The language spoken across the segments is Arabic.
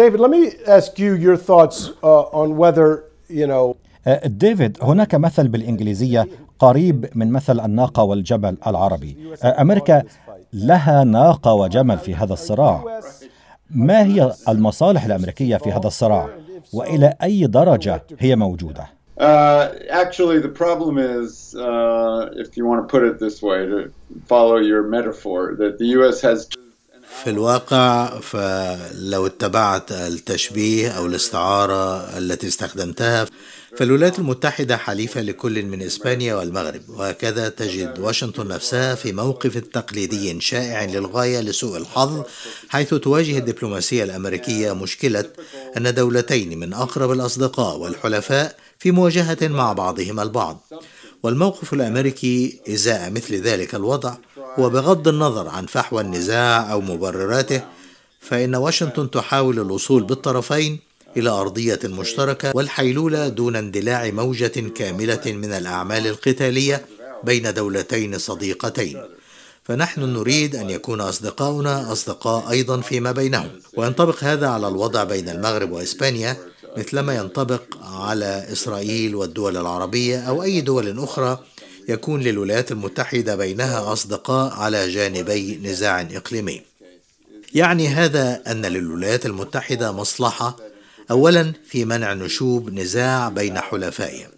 David, let me ask you your thoughts uh, on whether, you know. ديفيد uh, هناك مثل بالانجليزيه قريب من مثل الناقه والجبل العربي uh, امريكا لها ناقه وجمل في هذا الصراع ما هي المصالح الامريكيه في هذا الصراع والى اي درجه هي موجوده uh, actually the problem is if you want to put it this way to follow your metaphor that the us has في الواقع فلو اتبعت التشبيه أو الاستعارة التي استخدمتها فالولايات المتحدة حليفة لكل من إسبانيا والمغرب وهكذا تجد واشنطن نفسها في موقف تقليدي شائع للغاية لسوء الحظ حيث تواجه الدبلوماسية الأمريكية مشكلة أن دولتين من أقرب الأصدقاء والحلفاء في مواجهة مع بعضهما البعض والموقف الأمريكي إزاء مثل ذلك الوضع وبغض النظر عن فحوى النزاع أو مبرراته فإن واشنطن تحاول الوصول بالطرفين إلى أرضية مشتركة والحيلولة دون اندلاع موجة كاملة من الأعمال القتالية بين دولتين صديقتين فنحن نريد أن يكون أصدقاؤنا أصدقاء أيضا فيما بينهم وينطبق هذا على الوضع بين المغرب وإسبانيا مثلما ينطبق على إسرائيل والدول العربية أو أي دول أخرى يكون للولايات المتحدة بينها أصدقاء على جانبي نزاع إقليمي. يعني هذا أن للولايات المتحدة مصلحة أولا في منع نشوب نزاع بين حلفائهم.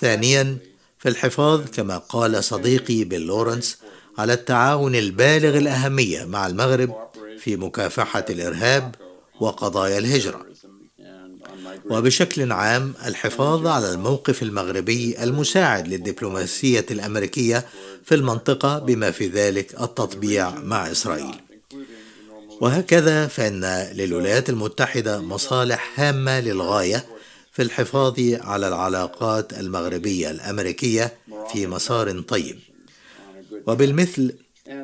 ثانيا في الحفاظ كما قال صديقي بيل لورنس على التعاون البالغ الأهمية مع المغرب في مكافحة الإرهاب وقضايا الهجرة. وبشكل عام الحفاظ على الموقف المغربي المساعد للدبلوماسية الأمريكية في المنطقة بما في ذلك التطبيع مع إسرائيل وهكذا فإن للولايات المتحدة مصالح هامة للغاية في الحفاظ على العلاقات المغربية الأمريكية في مسار طيب وبالمثل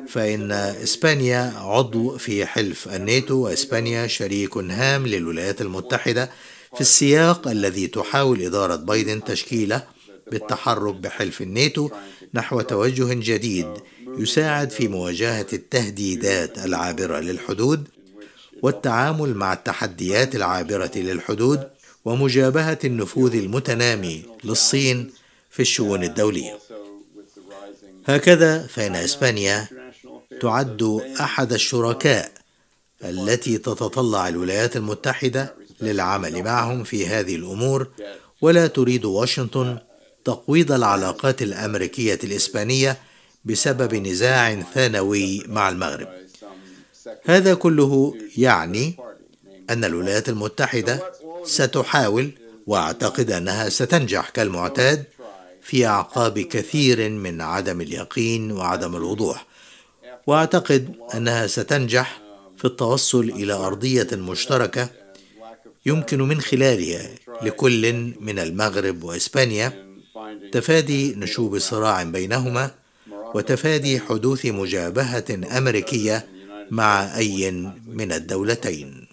فإن إسبانيا عضو في حلف الناتو وإسبانيا شريك هام للولايات المتحدة في السياق الذي تحاول إدارة بايدن تشكيله بالتحرك بحلف الناتو نحو توجه جديد يساعد في مواجهة التهديدات العابرة للحدود والتعامل مع التحديات العابرة للحدود ومجابهة النفوذ المتنامي للصين في الشؤون الدولية. هكذا فإن إسبانيا تعد أحد الشركاء التي تتطلع الولايات المتحدة للعمل معهم في هذه الامور ولا تريد واشنطن تقويض العلاقات الامريكيه الاسبانيه بسبب نزاع ثانوي مع المغرب هذا كله يعني ان الولايات المتحده ستحاول واعتقد انها ستنجح كالمعتاد في اعقاب كثير من عدم اليقين وعدم الوضوح واعتقد انها ستنجح في التوصل الى ارضيه مشتركه يمكن من خلالها لكل من المغرب واسبانيا تفادي نشوب صراع بينهما وتفادي حدوث مجابهه امريكيه مع اي من الدولتين